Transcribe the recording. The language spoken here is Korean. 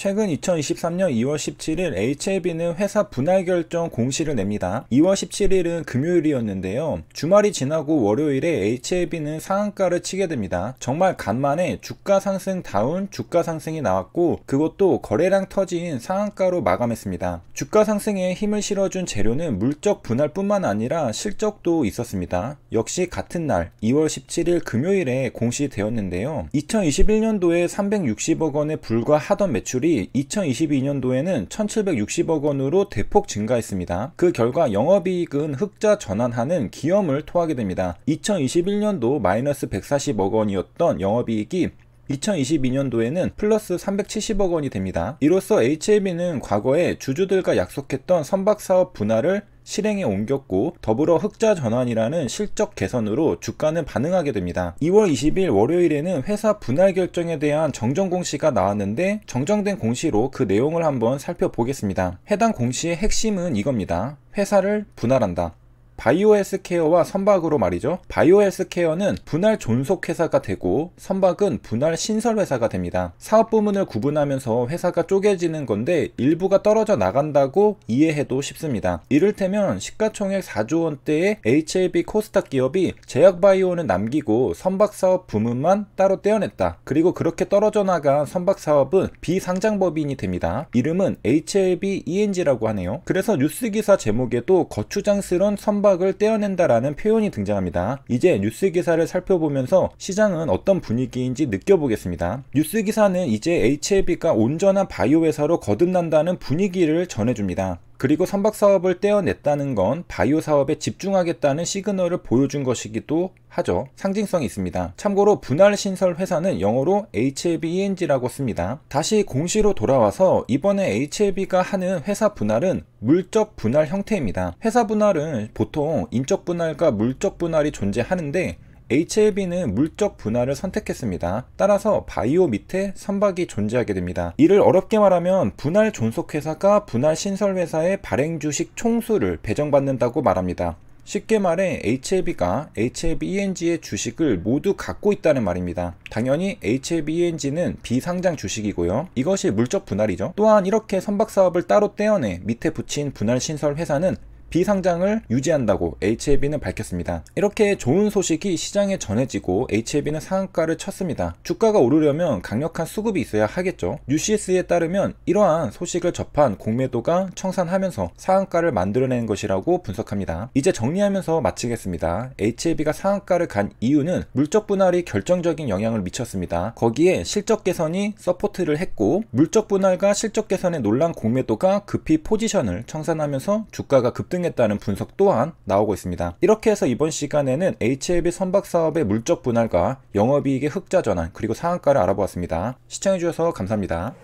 최근 2023년 2월 17일 HLB는 회사 분할 결정 공시를 냅니다. 2월 17일은 금요일이었는데요. 주말이 지나고 월요일에 HLB는 상한가를 치게 됩니다. 정말 간만에 주가 상승 다운 주가 상승이 나왔고 그것도 거래량 터진 상한가로 마감했습니다. 주가 상승에 힘을 실어준 재료는 물적 분할뿐만 아니라 실적도 있었습니다. 역시 같은 날 2월 17일 금요일에 공시되었는데요. 2021년도에 360억 원에 불과하던 매출이 매출이 2022년도에는 1,760억 원으로 대폭 증가했습니다. 그 결과 영업이익은 흑자 전환하는 기염을 토하게 됩니다. 2021년도 마이너스 140억 원이었던 영업이익이 2022년도에는 플러스 370억 원이 됩니다. 이로써 HLB는 과거에 주주들과 약속했던 선박사업 분할을 실행에 옮겼고 더불어 흑자 전환이라는 실적 개선으로 주가는 반응하게 됩니다. 2월 20일 월요일에는 회사 분할 결정에 대한 정정 공시가 나왔는데 정정된 공시로 그 내용을 한번 살펴보겠습니다. 해당 공시의 핵심은 이겁니다. 회사를 분할한다. 바이오 헬스케어와 선박으로 말이죠. 바이오 헬스케어는 분할 존속 회사가 되고 선박은 분할 신설 회사가 됩니다. 사업 부문을 구분하면서 회사가 쪼개지는 건데 일부가 떨어져 나간다고 이해해도 쉽습니다. 이를테면 시가총액 4조 원대의 HLB 코스닥 기업이 제약바이오는 남기고 선박사업 부문만 따로 떼어냈다. 그리고 그렇게 떨어져 나간 선박사업은 비상장법인이 됩니다. 이름은 HLB ENG라고 하네요. 그래서 뉴스 기사 제목에도 거추장스런 선박 호박을 떼어낸다라는 표현이 등장합니다. 이제 뉴스 기사를 살펴보면서 시장은 어떤 분위기인지 느껴보겠습니다. 뉴스 기사는 이제 HLB가 온전한 바이오 회사로 거듭난다는 분위기를 전해줍니다. 그리고 선박 사업을 떼어냈다는 건 바이오 사업에 집중하겠다는 시그널을 보여준 것이기도 하죠. 상징성이 있습니다. 참고로 분할 신설 회사는 영어로 HLBENG라고 씁니다. 다시 공시로 돌아와서 이번에 HLB가 하는 회사 분할은 물적 분할 형태입니다. 회사 분할은 보통 인적 분할과 물적 분할이 존재하는데 HLB는 물적 분할을 선택했습니다. 따라서 바이오 밑에 선박이 존재하게 됩니다. 이를 어렵게 말하면 분할 존속회사가 분할 신설회사의 발행 주식 총수를 배정받는다고 말합니다. 쉽게 말해 HLB가 HLBENG의 주식을 모두 갖고 있다는 말입니다. 당연히 HLBENG는 비상장 주식이고요. 이것이 물적 분할이죠. 또한 이렇게 선박 사업을 따로 떼어내 밑에 붙인 분할 신설 회사는 비상장을 유지한다고 HLB는 밝혔습니다. 이렇게 좋은 소식이 시장에 전해지고 HLB는 상한가를 쳤습니다. 주가가 오르려면 강력한 수급이 있어야 하겠죠. UCS에 따르면 이러한 소식을 접한 공매도가 청산하면서 상한가를 만들어낸 것이라고 분석합니다. 이제 정리하면서 마치겠습니다. HLB가 상한가를 간 이유는 물적 분할이 결정적인 영향을 미쳤습니다. 거기에 실적 개선이 서포트를 했고 물적 분할과 실적 개선의 논란 공매도가 급히 포지션을 청산하면서 주가가 급등 등했다는 분석 또한 나오고 있습니다. 이렇게 해서 이번 시간에는 HLB 선박 사업의 물적 분할과 영업이익의 흑자 전환 그리고 상한가를 알아보았습니다. 시청해주셔서 감사합니다.